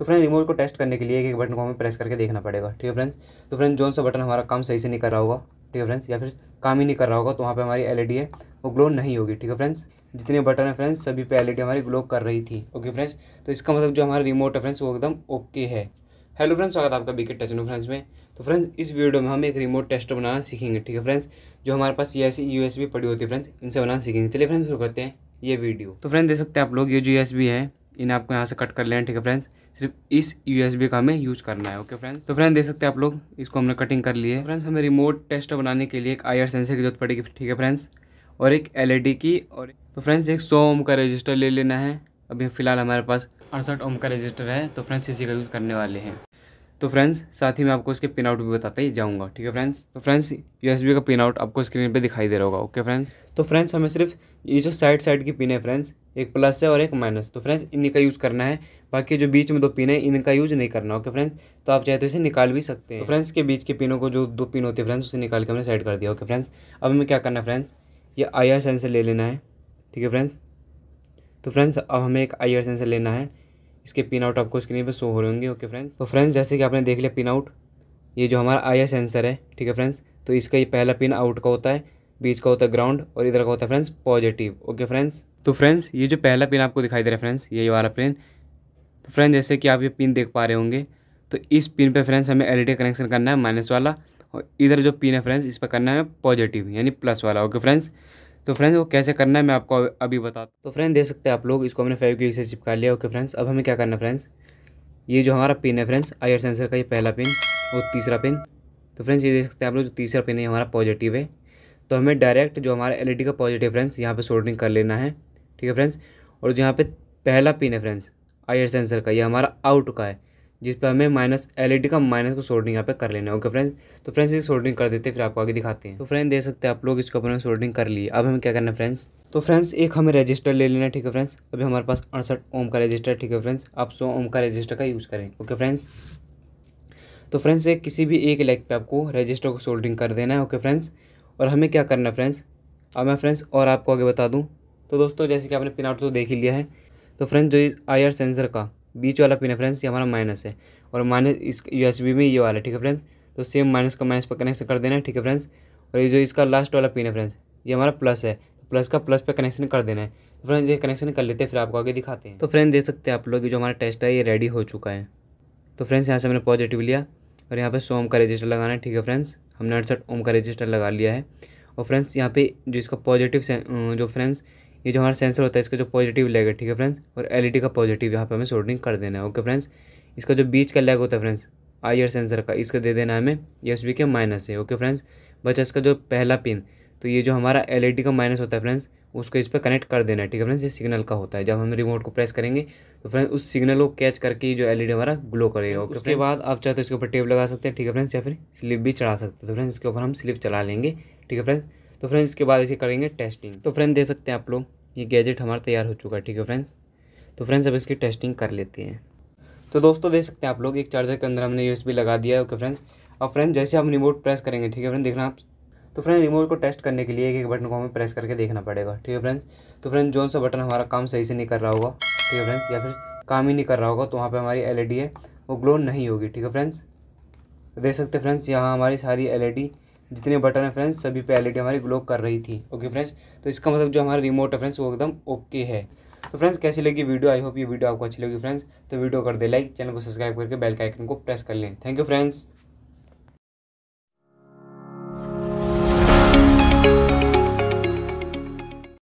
तो friend remote को test करने के लिए एक एक बटन को हमें प्रेस करके देखना पड़ेगा ठीक है फ्रेंड्स तो फ्रेंड जो सा बटन हमारा काम सही से नहीं कर रहा होगा ठीक है फ्रेंड्स या फिर काम ही नहीं कर रहा होगा तो वहाँ पर हमारी एल है वो ग्लो नहीं होगी ठीक है फ्रेंड्स जितने बटन है फ्रेंड्स सभी पे एल हमारी ग्लो कर रही थी ओके फ्रेंड्स तो इसका मतलब जो हमारा रिमोट है फ्रेंड्स वो एकदम ओके है हेलो फ्रेंड्स स्वागत है आपका बिकेट टच नो फ्रेंड्स में तो फ्रेंड्स इस वीडियो में हम एक रिमोट टेस्टर बनाना सीखेंगे ठीक है फ्रेंड्स जो हमारे पास ये ऐसी यू पड़ी होती है फ्रेंड्स इनसे बनाना सीखेंगे चलिए फ्रेंड्स शुरू करते हैं ये वीडियो तो फ्रेंड्स देख सकते हैं आप लोग ये जो यू है इन्हें आपको यहाँ से कट कर लेना ठीक है फ्रेंड्स सिर्फ इस यू का हमें यूज़ करना है ओके फ्रेंड्स तो फ्रेंड देख सकते हैं आप लोग इसको हमने कटिंग कर ली है फ्रेंड्स हमें रिमोट टेस्ट बनाने के लिए एक आई सेंसर की जरूरत पड़ेगी ठीक है फ्रेंड्स और एक एल e की और तो फ्रेंड्स एक सौ ओम का रजिस्टर ले लेना है अभी फिलहाल हमारे पास अड़सठ ओम का रजिस्टर है तो फ्रेंड्स इसी का यूज़ करने वाले हैं तो फ्रेंड्स साथ ही मैं आपको इसके पिन आउट भी बताते ही जाऊँगा ठीक है फ्रेंड्स तो फ्रेंड्स यूएसबी का पिन आउट आपको स्क्रीन पे दिखाई दे रहा होगा ओके फ्रेंड्स तो फ्रेंड्स हमें सिर्फ ये जो साइड साइड की पिन है फ्रेंड्स एक प्लस है और एक माइनस तो फ्रेंड्स इनका यूज़ करना है बाकी जो बीच में दो पिन है इनका यूज़ नहीं करना ओके फ्रेंड्स तो आप चाहे तो इसे निकाल भी सकते हैं तो फ्रेंड्स के बीच के पिनों को जो दो पिन होते हैं फ्रेंड्स उसे निकाल के हमने साइड कर दिया ओके फ्रेंड्स अब हमें क्या करना है फ्रेंड्स ये आई आर सेंसर ले लेना है ठीक है फ्रेंड्स तो फ्रेंड्स अब हमें एक आई आर सेंसर लेना है इसके पिन आउट आपको स्क्रीन पर शो हो रहे होंगे ओके फ्रेंड्स तो फ्रेंड्स जैसे कि आपने देख लिया पिन आउट ये जो हमारा आई सेंसर है ठीक है फ्रेंड्स तो इसका ये पहला पिन आउट का होता है बीच का होता है ग्राउंड और इधर का होता है फ्रेंड्स पॉजिटिव ओके फ्रेंड्स तो फ्रेंड्स ये जो पहला पिन आपको दिखाई दे रहा है फ्रेंड्स ये वाला पिन तो फ्रेंड्स जैसे कि आप ये पिन देख पा रहे होंगे तो इस पिन पे फ्रेंड्स हमें एलईडी कनेक्शन करना है माइनस वाला और इधर जो पिन है फ्रेंड्स इस पर करना है पॉजिटिव यानी प्लस वाला ओके फ्रेंड्स तो फ्रेंड्स वो कैसे करना है मैं आपको अभी बता तो फ्रेंड देख सकते हैं आप लोग इसको हमने फाइव क्यू से चिपका लिया ओके फ्रेंड्स अब हमें क्या करना है फ्रेंड्स ये जो हमारा पिन है फ्रेंड्स आई सेंसर का ये पहला पिन और तीसरा पिन तो फ्रेंड्स ये देख सकते हैं आप लोग जो तीसरा पिन है हमारा पॉजिटिव है तो हमें डायरेक्ट जो हमारा एल का पॉजिटिव फ्रेंड्स यहाँ पर सोल्डरिंग कर लेना है ठीक है फ्रेंड्स और जो यहाँ पर पहला पिन है फ्रेंड्स आई सेंसर का ये हमारा आउट का है जिस पर हमें माइनस एल e का माइनस को सोल्डिंग यहाँ पे कर लेना है ओके फ्रेंड्स तो फ्रेंड्स इसे सोल्डिंग कर देते हैं फिर आपको आगे दिखाते हैं तो फ्रेंड देख सकते हैं आप लोग इसको अपने सोल्डिंग कर लिए अब हमें क्या करना है फ्रेंड्स तो फ्रेंड्स एक हमें रजिस्टर ले लेना है ठीक है फ्रेंड्स अभी हमारे पास अड़सठ ओम का रजिस्टर ठीक है फ्रेंड्स आप सौ ओम का रजिस्टर का यूज़ करें ओके फ्रेंड्स तो फ्रेंड्स एक किसी भी एक लेग पे आपको रजिस्टर को सोल्डिंग कर देना है ओके फ्रेंड्स और हमें क्या करना है फ्रेंड्स अब मैं फ्रेंड्स और आपको आगे बता दूँ तो दोस्तों जैसे कि आपने पिन आउट तो देख ही लिया है तो फ्रेंड्स जो आई आर सेंसर का बीच वाला पिन है फ्रेंड्स ये हमारा माइनस है और माइनस इस यू में ये वाला ठीक है फ्रेंड्स तो सेम माइनस का माइनस पर कनेक्शन कर देना है ठीक है फ्रेंड्स और ये जो इसका लास्ट वाला पिन है फ्रेंड्स ये हमारा प्लस है प्लस का प्लस पर कनेक्शन कर देना है तो फ्रेंड्स ये कनेक्शन कर लेते हैं फिर आपको आगे दिखाते हैं तो फ्रेंड्स देख सकते हैं आप लोग जो हमारा टेस्ट है ये रेडी हो चुका है तो फ्रेंड्स यहाँ से हमने पॉजिटिव लिया और यहाँ पर सो ओम का रजिस्टर लगाना है ठीक है फ्रेंड्स हमने अड़सठ ओम का रजिस्टर लगा लिया है और फ्रेंड्स यहाँ पे जो इसका पॉजिटिव जो फ्रेंड्स ये जो हमारा सेंसर होता है इसका जो पॉजिटिव लेग है ठीक है फ्रेंड्स और एल e का पॉजिटिव यहाँ पर हमें सोल्डरिंग कर देना है ओके फ्रेंड्स इसका जो बीच का लेग होता है फ्रेंड्स आयर सेंसर का इसका दे देना हमें एस के माइनस है ओके फ्रेंड्स बचा इसका जो पहला पिन तो ये जो हमारा एल e का माइनस होता है फ्रेंड्स उसको इस पर कनेक्ट कर देना है ठीक है फ्रेंड्स ये सिग्नल का होता है जब हम रिमोट को प्रेस करेंगे तो फ्रेंड्स उस सिग्नल को कैच करके जो एलईडी e हमारा ग्लो करेगा ओके उसके बाद आप चाहते तो इसके ऊपर टेप लगा सकते हैं ठीक है फ्रेंड्स या फिर स्लिप भी चढ़ा सकते हैं तो फ्रेंड्स इसके ऊपर हम स्लिप चला लेंगे ठीक है फ्रेंड्स तो फ्रेंड्स इसके बाद इसे करेंगे टेस्टिंग तो फ्रेंड दे सकते हैं आप लोग ये गैजेट हमारा तैयार हो चुका है ठीक है फ्रेंड्स तो फ्रेंड्स अब इसकी टेस्टिंग कर लेते हैं तो दोस्तों देख सकते हैं आप लोग एक चार्जर के अंदर हमने यूएसबी लगा दिया है ओके फ्रेंड्स और फ्रेंड्स जैसे हम रिमोट प्रेस करेंगे ठीक है फ्रेंड देखना आप तो फ्रेंड रिमोट को टेस्ट करने के लिए एक एक बटन को हमें प्रेस करके देखना पड़ेगा ठीक है फ्रेंड्स तो फ्रेंड जो सा बटन हमारा काम सही से नहीं कर रहा होगा ठीक है फ्रेंड्स या फिर काम ही नहीं कर रहा होगा तो वहाँ पर हमारी एल e है वो ग्लो नहीं होगी ठीक है फ्रेंड्स देख सकते हैं फ्रेंड्स यहाँ हमारी सारी एल जितने बटन है फ्रेंड्स सभी पे एलईडी हमारी ग्लो कर रही थी ओके फ्रेंड्स तो इसका मतलब जो हमारा रिमोट है फ्रेंड्स वो एकदम ओके है तो फ्रेंड्स कैसी लगी वीडियो आई होप ये वीडियो आपको अच्छी लगी फ्रेंड्स तो वीडियो कर दे लाइक चैनल को सब्सक्राइब करके बेल का आइकन को प्रेस कर लें थैंक यू फ्रेंड्स